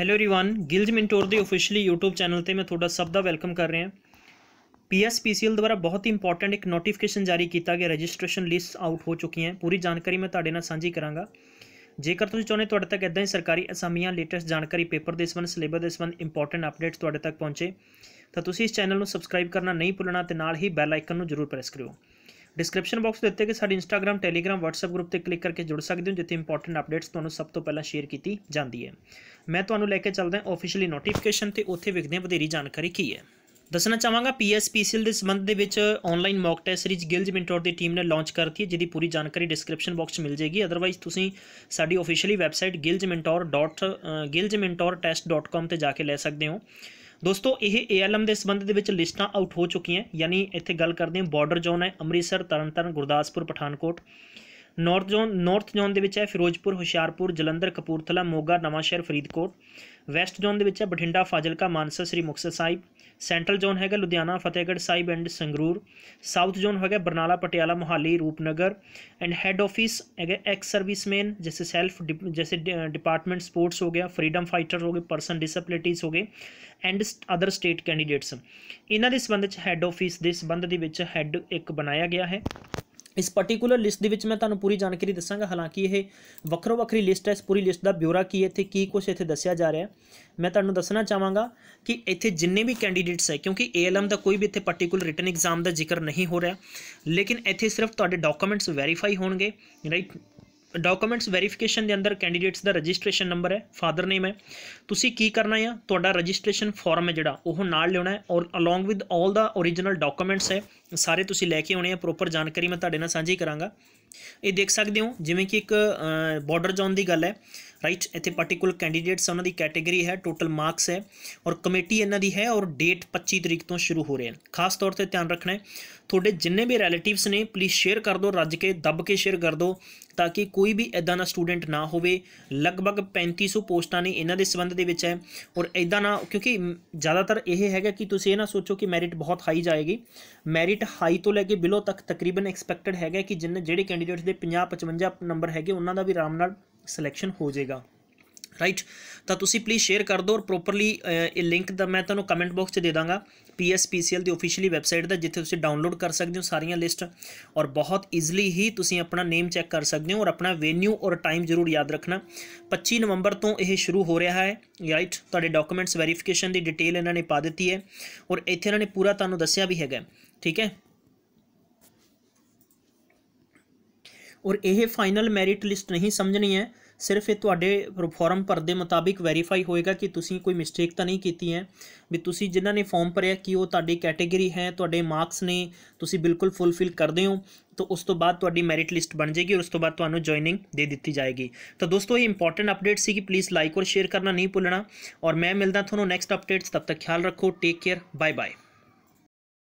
hello everyone ਗਿਲਜ ਮਿੰਟੋਰ ਦੇ officially YouTube channel ਤੇ ਮੈਂ ਤੁਹਾਡਾ ਸਭ ਦਾ ਵੈਲਕਮ ਕਰ ਰਿਹਾ ਹਾਂ ਪੀਐਸਪੀਸੀਐਲ ਦੁਆਰਾ ਬਹੁਤ ਹੀ ਇੰਪੋਰਟੈਂਟ ਇੱਕ ਨੋਟੀਫਿਕੇਸ਼ਨ ਜਾਰੀ ਕੀਤਾ ਗਿਆ ਰਜਿਸਟ੍ਰੇਸ਼ਨ ਲਿਸਟ ਆਊਟ ਹੋ ਚੁੱਕੀਆਂ ਹੈ ਪੂਰੀ ਜਾਣਕਾਰੀ ਮੈਂ ਤੁਹਾਡੇ ਨਾਲ ਸਾਂਝੀ ਕਰਾਂਗਾ ਜੇਕਰ ਤੁਸੀਂ ਚਾਹੁੰਦੇ ਤੁਹਾਡੇ ਤੱਕ ਇਦਾਂ ਹੀ ਸਰਕਾਰੀ ਅਸਾਮੀਆਂ ਲੇਟੈਸਟ ਜਾਣਕਾਰੀ ਪੇਪਰ ਦੇ ਸਬੰਧ ਸਿਲੇਬਸ ਦੇ ਸਬੰਧ ਇੰਪੋਰਟੈਂਟ ਅਪਡੇਟਸ ਤੁਹਾਡੇ ਤੱਕ ਪਹੁੰਚੇ ਤਾਂ ਤੁਸੀਂ ਇਸ ਚੈਨਲ ਨੂੰ ਸਬਸਕ੍ਰਾਈਬ ਕਰਨਾ ਨਹੀਂ ਭੁੱਲਣਾ ਤੇ ਨਾਲ ਹੀ ਬੈਲ ਆਈਕਨ ਨੂੰ ਜ਼ਰੂਰ ਪ੍ਰੈਸ ਕਰਿਓ ਡਿਸਕ੍ਰਿਪਸ਼ਨ ਬਾਕਸ ਦੇ ਉੱਤੇ ਕਿ ਸਾਡੇ ਇੰਸਟਾਗ੍ਰam ਟੈਲੀਗ੍ਰam WhatsApp ਗਰੁੱਪ ਤੇ ਕਲਿੱਕ ਕਰਕੇ ਜੁੜ ਸਕਦੇ ਹੋ ਜਿੱਥੇ ਇੰਪੋਰਟੈਂਟ ਅਪਡੇਟਸ ਤੁਹਾਨੂੰ ਸਭ ਤੋਂ ਪਹਿਲਾਂ ਸ਼ੇਅਰ ਕੀਤੀ ਜਾਂਦੀ ਹੈ ਮੈਂ ਤੁਹਾਨੂੰ ਲੈ ਕੇ ਚੱਲਦਾ ਹਾਂ ਆਫੀਸ਼ੀਅਲੀ ਨੋਟੀਫਿਕੇਸ਼ਨ ਤੇ ਉੱਥੇ ਵਿਖਦੇ ਹਾਂ ਵਧੇਰੀ ਜਾਣਕਾਰੀ ਕੀ ਹੈ ਦੱਸਣਾ ਚਾਹਾਂਗਾ ਪੀਐਸਪੀਸੀਐਲ ਦੇ ਸੰਬੰਧ ਦੇ ਵਿੱਚ online mock test series Gillz mentor ਦੀ ਟੀਮ ਨੇ ਲਾਂਚ ਕਰਤੀ ਹੈ ਜਿਹਦੀ ਪੂਰੀ ਜਾਣਕਾਰੀ ਡਿਸਕ੍ਰਿਪਸ਼ਨ ਬਾਕਸ 'ਚ ਮਿਲ ਜਾਏਗੀ ਅਦਰਵਾਈਜ਼ ਤੁਸੀਂ ਸਾਡੀ ਆਫੀਸ਼ੀਅਲੀ ਵੈਬਸਾਈਟ giljmentor.giljmentortest.com ਤੇ ਜਾ ਕੇ ਲੈ ਸਕਦੇ ਹੋ ਦੋਸਤੋ ਇਹ ਏਐਲਐਮ ਦੇ ਸੰਬੰਧ ਦੇ ਵਿੱਚ ਲਿਸਟਾਂ ਆਊਟ ਹੋ ਚੁੱਕੀਆਂ ਯਾਨੀ ਇੱਥੇ ਗੱਲ ਕਰਦੇ ਹਾਂ ਬਾਰਡਰ ਜ਼ੋਨ ਹੈ Amritsar Tarn Taran Gurdaspur Pathankot north zone north zone ਦੇ ਵਿੱਚ ਹੈ ਫਿਰੋਜ਼ਪੁਰ ਹੁਸ਼ਿਆਰਪੁਰ ਜਲੰਧਰ ਕਪੂਰਥਲਾ ਮੋਗਾ ਨਵਾਂਸ਼ਹਿਰ ਫਰੀਦਕੋਟ ਵੈਸਟ ਜ਼ੋਨ ਦੇ ਵਿੱਚ ਹੈ ਬਠਿੰਡਾ ਫਾਜ਼ਿਲਕਾ ਮਾਨਸਾ ਸ੍ਰੀ ਮੁਕਤਸਰ ਸਾਹਿਬ ਸੈਂਟਰਲ ਜ਼ੋਨ ਹੈਗਾ Ludhiana Fatehgarh Sahib and Sangrur south zone ਹੈਗਾ Barnala Patiala Mohali Rupnagar and head office ਹੈਗਾ ਐਕਸ ਸਰਵਿਸਮੈਨ जैसे ਸੈਲਫ जैसे ਡਿਪਾਰਟਮੈਂਟ ਸਪੋਰਟਸ ਹੋ ਗਿਆ ਫਰੀडम ਫਾਈਟਰ ਹੋ ਗਏ ਪਰਸਨ डिसेबिलिटीज ਹੋ ਗਏ ਐਂਡ ਅਦਰ ਸਟੇਟ ਕੈਂਡੀਡੇਟਸ ਇਹਨਾਂ ਦੇ ਸੰਬੰਧ ਵਿੱਚ ਹੈੱਡ ਆਫਿਸ ਦੇ ਸੰਬੰਧ ਦੇ ਵਿੱਚ ਹੈੱਡ ਇੱਕ ਬਣਾਇਆ ਗਿਆ ਹੈ ਇਸ ਪਾਰਟਿਕੂਲਰ ਲਿਸਟ ਦੇ ਵਿੱਚ ਮੈਂ ਤੁਹਾਨੂੰ ਪੂਰੀ ਜਾਣਕਾਰੀ ਦੱਸਾਂਗਾ ਹਾਲਾਂਕਿ ਇਹ ਵੱਖਰੋ ਵੱਖਰੀ ਲਿਸਟ ਹੈ ਇਸ ਪੂਰੀ ਲਿਸਟ ਦਾ ਬਿਊਰਾ ਕੀ ਹੈ ਇੱਥੇ ਕੀ ਕੁਝ ਇੱਥੇ ਦੱਸਿਆ ਜਾ ਰਿਹਾ ਮੈਂ ਤੁਹਾਨੂੰ ਦੱਸਣਾ ਚਾਹਾਂਗਾ ਕਿ ਇੱਥੇ ਜਿੰਨੇ ਵੀ ਕੈਂਡੀਡੇਟਸ ਹੈ ਕਿਉਂਕਿ ਏਐਲਐਮ ਦਾ ਕੋਈ ਵੀ ਇੱਥੇ ਪਾਰਟਿਕੂਲਰ ਰਿਟਨ ਐਗਜ਼ਾਮ ਦਾ ਜ਼ਿਕਰ ਨਹੀਂ ਹੋ ਰਿਹਾ ਲੇਕਿਨ ਇੱਥੇ ਸਿਰਫ ਤੁਹਾਡੇ ਡਾਕੂਮੈਂਟਸ ਵੈਰੀਫਾਈ ਹੋਣਗੇ ਰਾਈਟ ਡਾਕੂਮੈਂਟਸ ਵੈਰੀਫਿਕੇਸ਼ਨ ਦੇ ਅੰਦਰ ਕੈਂਡੀਡੇਟਸ ਦਾ ਰਜਿਸਟ੍ਰੇਸ਼ਨ ਨੰਬਰ ਹੈ ਫਾਦਰ ਨੇਮ ਹੈ ਤੁਸੀਂ ਕੀ ਕਰਨਾ ਹੈ ਤੁਹਾਡਾ ਰਜਿਸਟ੍ਰੇਸ਼ਨ ਫਾਰਮ ਹੈ ਜਿਹੜਾ ਉਹ ਨਾਲ ਲਿਆਉਣਾ ਹੈ ਔਰ along with all the origignal documents ਹੈ ਸਾਰੇ ਤੁਸੀਂ ਲੈ ਕੇ ਆਉਣੇ ਆ ਪ੍ਰੋਪਰ ਜਾਣਕਾਰੀ ਮੈਂ ਤੁਹਾਡੇ ਨਾਲ ਸਾਂਝੀ ਕਰਾਂਗਾ ਇਹ ਦੇਖ ਸਕਦੇ ਹੋ ਜਿਵੇਂ ਕਿ ਇੱਕ ਬਾਰਡਰ ਜ਼ੋਨ ਦੀ ਗੱਲ ਹੈ ਰਾਈਟ ਇੱਥੇ ਪਾਰਟਿਕੂਲਰ ਕੈਂਡੀਡੇਟਸ ਉਹਨਾਂ ਦੀ ਕੈਟਾਗਰੀ ਹੈ ਟੋਟਲ ਮਾਰਕਸ ਹੈ ਔਰ ਕਮੇਟੀ ਇਹਨਾਂ ਦੀ ਹੈ ਔਰ ਡੇਟ 25 ਤਰੀਕ ਤੋਂ ਸ਼ੁਰੂ ਹੋ ਰਿਹਾ ਹੈ ਖਾਸ ਤੌਰ ਤੇ ਧਿਆਨ ਰੱਖਣਾ ਹੈ ਤੁਹਾਡੇ ਜਿੰਨੇ ਵੀ ਰਿਲੇਟਿਵਸ ਨੇ ਪਲੀਜ਼ ਸ਼ੇਅਰ ਕਰ ਦਿਓ ਰੱਜ ਕੇ ਦੱਬ ਕੇ ਸ਼ੇਅਰ ਕਰ ਦਿਓ ਤਾਂ ਕਿ ਕੋਈ ਵੀ ਇਦਾਂ ਦਾ ਸਟੂਡੈਂਟ ਨਾ ਹੋਵੇ ਲਗਭਗ 3500 ਪੋਸਟਾਂ ਨੇ ਇਹਨਾਂ ਦੇ ਸੰਬੰਧ ਦੇ ਵਿੱਚ ਹੈ ਔਰ ਇਦਾਂ ਨਾ ਕਿਉਂਕਿ ਜ਼ਿਆਦਾਤਰ ਇਹ ਹੈਗਾ ਕਿ ਤੁਸੀਂ ਇਹ ਨਾ ਸੋਚੋ ਕਿ ਮੈਰਿਟ ਬਹੁਤ ਹਾਈ ਜਾਏਗੀ ਮੈਰਿਟ ਹਾਈ ਤੋਂ ਲੈ ਕੇ ਬਿਲੋ ਤੱਕ ਤਕਰੀਬਨ ਐਕਸਪੈਕਟਡ ਹੈਗਾ ਕਿ ਜਿੰਨੇ ਜਿਹੜੇ ਕੈਂਡੀਡੇਟਸ ਦੇ 50 55 ਨੰਬਰ ਹੈਗੇ ਉਹਨਾਂ ਦਾ ਵੀ ਆਰਾਮ ਨਾਲ ਸਿਲੈਕਸ਼ਨ ਹੋ ਜਾਏਗਾ ਰਾਈਟ ਤਾਂ ਤੁਸੀਂ ਪਲੀਜ਼ ਸ਼ੇਅਰ ਕਰ ਦਿਓ ਔਰ ਪ੍ਰੋਪਰਲੀ ਇਹ ਲਿੰਕ ਦਾ ਮੈਂ ਤੁਹਾਨੂੰ ਕਮੈਂਟ ਬਾਕਸ 'ਚ ਦੇ ਦਾਂਗਾ ਪੀਐਸਪੀਸੀਐਲ ਦੀ ਅਫੀਸ਼ੀਅਲੀ ਵੈਬਸਾਈਟ ਦਾ ਜਿੱਥੇ ਤੁਸੀਂ ਡਾਊਨਲੋਡ ਕਰ ਸਕਦੇ ਹੋ ਸਾਰੀਆਂ ਲਿਸਟ ਔਰ ਬਹੁਤ ਈਜ਼ਲੀ ਹੀ ਤੁਸੀਂ ਆਪਣਾ ਨੇਮ ਚੈੱਕ ਕਰ ਸਕਦੇ ਹੋ ਔਰ ਆਪਣਾ ਵੈਨਿਊ ਔਰ ਟਾਈਮ ਜ਼ਰੂਰ ਯਾਦ ਰੱਖਣਾ 25 ਨਵੰਬਰ ਤੋਂ ਇਹ ਸ਼ੁਰੂ ਹੋ ਰਿਹਾ ਹੈ ਰਾਈਟ ਤੁਹਾਡੇ ਡਾਕੂਮੈਂਟਸ ਵੈਰੀਫਿਕੇਸ਼ਨ ਦੀ ਡਿਟੇਲ ਇਹਨਾਂ ਨੇ ਪਾ ਦਿੱਤੀ ਹੈ ਔਰ ਇੱਥੇ ਇਹਨਾਂ ਨੇ ਪੂਰਾ ਤੁਹਾਨੂੰ ਦੱਸਿਆ ਵੀ ਹੈਗਾ ਠੀਕ ਹੈ ਔਰ ਇਹ ਫਾਈਨਲ ਮੈਰਿਟ ਲਿਸਟ ਨਹੀਂ ਸਮਝਣੀ ਹੈ ਸਿਰਫ ਇਹ ਤੁਹਾਡੇ ਫਾਰਮ ਭਰ ਦੇ ਮੁਤਾਬਿਕ ਵੈਰੀਫਾਈ ਹੋਏਗਾ ਕਿ ਤੁਸੀਂ ਕੋਈ ਮਿਸਟੇਕ ਤਾਂ ਨਹੀਂ ਕੀਤੀ ਹੈ ਵੀ ਤੁਸੀਂ ਜਿਨ੍ਹਾਂ ਨੇ ਫਾਰਮ ਭਰਿਆ ਕਿ ਉਹ ਤੁਹਾਡੀ ਕੈਟਾਗਰੀ ਹੈ ਤੁਹਾਡੇ ਮਾਰਕਸ ਨੇ ਤੁਸੀਂ ਬਿਲਕੁਲ ਫੁੱਲਫਿਲ ਕਰਦੇ ਹੋ ਤਾਂ ਉਸ ਤੋਂ ਬਾਅਦ ਤੁਹਾਡੀ ਮੈਰਿਟ ਲਿਸਟ ਬਣ ਜਾਏਗੀ ਔਰ ਉਸ ਤੋਂ ਬਾਅਦ ਤੁਹਾਨੂੰ ਜੁਆਇਨਿੰਗ ਦੇ ਦਿੱਤੀ ਜਾਏਗੀ ਤਾਂ ਦੋਸਤੋ ਇਹ ਇੰਪੋਰਟੈਂਟ ਅਪਡੇਟ ਸੀ ਕਿ ਪਲੀਜ਼ ਲਾਈਕ ਔਰ ਸ਼ੇਅਰ ਕਰਨਾ ਨਹੀਂ ਭੁੱਲਣਾ ਔਰ ਮੈਂ ਮਿਲਦਾ ਤੁਹਾਨੂੰ ਨੈਕਸਟ ਅਪਡੇਟਸ ਤਦ ਤੱਕ ਖਿਆਲ ਰੱਖੋ ਟੇਕ ਕੇਅਰ ਬਾਏ ਬਾਏ